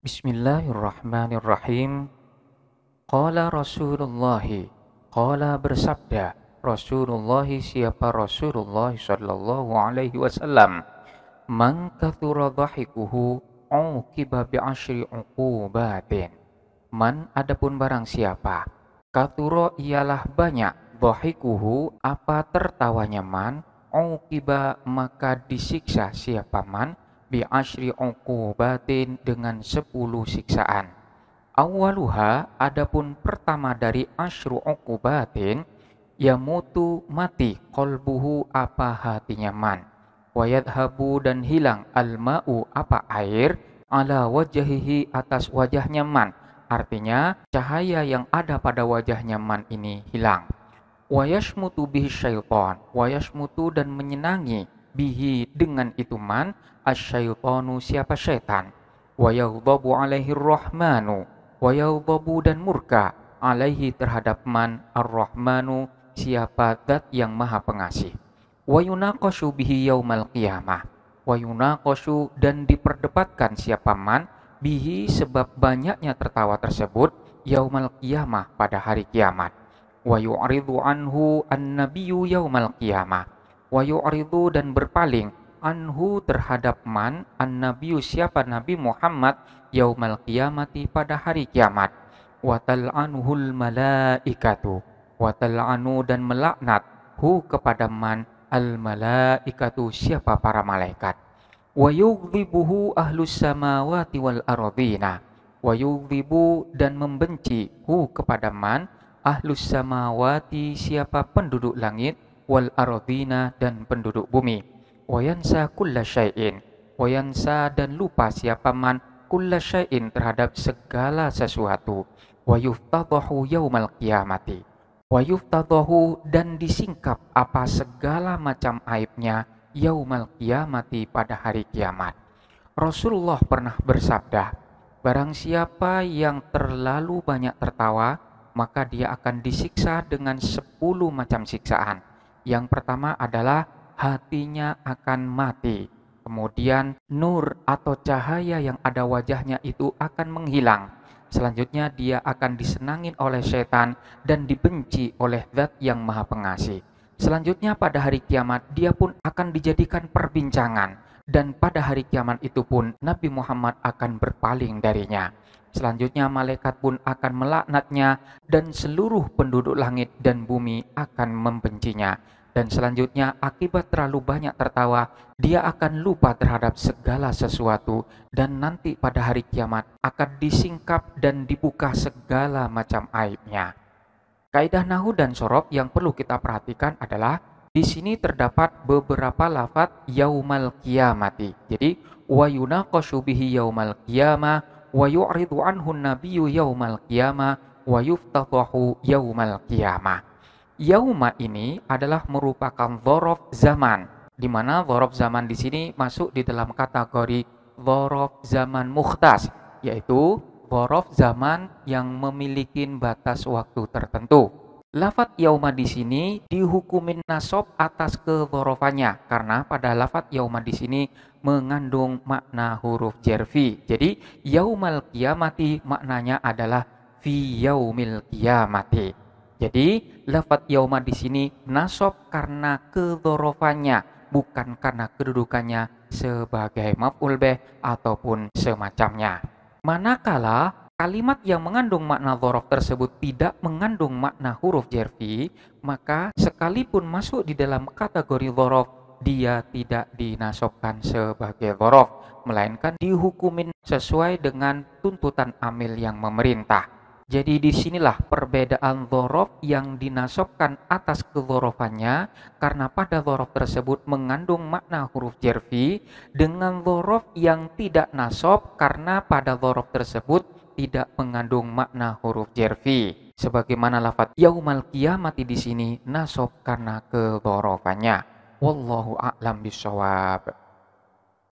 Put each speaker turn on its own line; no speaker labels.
Bismillahirrahmanirrahim. Qala Rasulullah. Qala bersabda Rasulullah siapa Rasulullah sallallahu alaihi wasallam. Man kathura dhahikuhu uqiba bi asyri uqubatin. Man adapun barang siapa kathura ialah banyak dhahikuhu apa tertawanya man uqiba maka disiksa siapa man bi onku uqubatin dengan sepuluh siksaan. Awaluha adapun pertama dari batin uqubatin yamutu mati kolbuhu apa hatinya man. Wayat habu dan hilang alma'u apa air ala wajahihi atas wajahnya man. Artinya cahaya yang ada pada wajahnya man ini hilang. Wayashmutu bihi syaiton. Wayashmutu dan menyenangi bihi dengan itu man asyaitonu siapa syaitan wa yaghdabu alaihi rahmanu wa yaghdabu dan murka alaihi terhadap man ar-rahmanu siapa zat yang maha pengasih wa yunaqashu bihi yaumal qiyamah wa yunaqashu dan diperdebatkan siapa man bihi sebab banyaknya tertawa tersebut yaumal qiyamah pada hari kiamat wa yu'ridu anhu an-nabiyyu yaumal qiyamah wa yu'ridu dan berpaling anhu terhadap man an nabiyyu siapa nabi Muhammad yaumal qiyamati pada hari kiamat wa tal'anuhul malaikatu wa tal'anu dan melaknat hu kepada man al malaikatu siapa para malaikat wa yughdhibuhu ahlus samawati wal ardina wa yughdhibu dan membenci hu kepada man ahlus samawati siapa penduduk langit wal ardina dan penduduk bumi wayansa kulla syai'in wayansa dan lupa siapa man kulla syai'in terhadap segala sesuatu wayuftadahu yaumal qiyamati wayuftadahu dan disingkap apa segala macam aibnya yaumal qiyamati pada hari kiamat Rasulullah pernah bersabda barang siapa yang terlalu banyak tertawa maka dia akan disiksa dengan sepuluh macam siksaan yang pertama adalah hatinya akan mati. Kemudian nur atau cahaya yang ada wajahnya itu akan menghilang. Selanjutnya dia akan disenangin oleh setan dan dibenci oleh zat yang maha pengasih. Selanjutnya pada hari kiamat dia pun akan dijadikan perbincangan dan pada hari kiamat itu pun Nabi Muhammad akan berpaling darinya. Selanjutnya malaikat pun akan melaknatnya dan seluruh penduduk langit dan bumi akan membencinya. Dan selanjutnya akibat terlalu banyak tertawa, dia akan lupa terhadap segala sesuatu dan nanti pada hari kiamat akan disingkap dan dibuka segala macam aibnya. Kaidah nahu dan sorob yang perlu kita perhatikan adalah di sini terdapat beberapa lafat yaumal kiamati. Jadi wa yunaqashu bihi yaumal qiyamah wa yu'ridu anhu nabiyyu yaumal qiyamah wa yuftatahu yaumal qiyamah. Yauma ini adalah merupakan dhorof zaman di mana dhorof zaman di sini masuk di dalam kategori dhorof zaman mukhtas yaitu dhorof zaman yang memiliki batas waktu tertentu. Lafat yauma di sini dihukumin nasob atas kegorofannya karena pada lafat yauma di sini mengandung makna huruf jerfi. Jadi yaumal kiamati maknanya adalah fi yaumil kiamati. Jadi lafat yauma di sini nasob karena kegorofannya bukan karena kedudukannya sebagai maf'ul beh ataupun semacamnya. Manakala kalimat yang mengandung makna dhorof tersebut tidak mengandung makna huruf jerfi, maka sekalipun masuk di dalam kategori dhorof, dia tidak dinasobkan sebagai dhorof, melainkan dihukumin sesuai dengan tuntutan amil yang memerintah. Jadi disinilah perbedaan dhorof yang dinasobkan atas kedhorofannya karena pada dhorof tersebut mengandung makna huruf jerfi dengan dhorof yang tidak nasob karena pada dhorof tersebut tidak mengandung makna huruf jervi, Sebagaimana lafat yaumal kiamati di sini nasob karena keborokannya. Wallahu a'lam bisawab.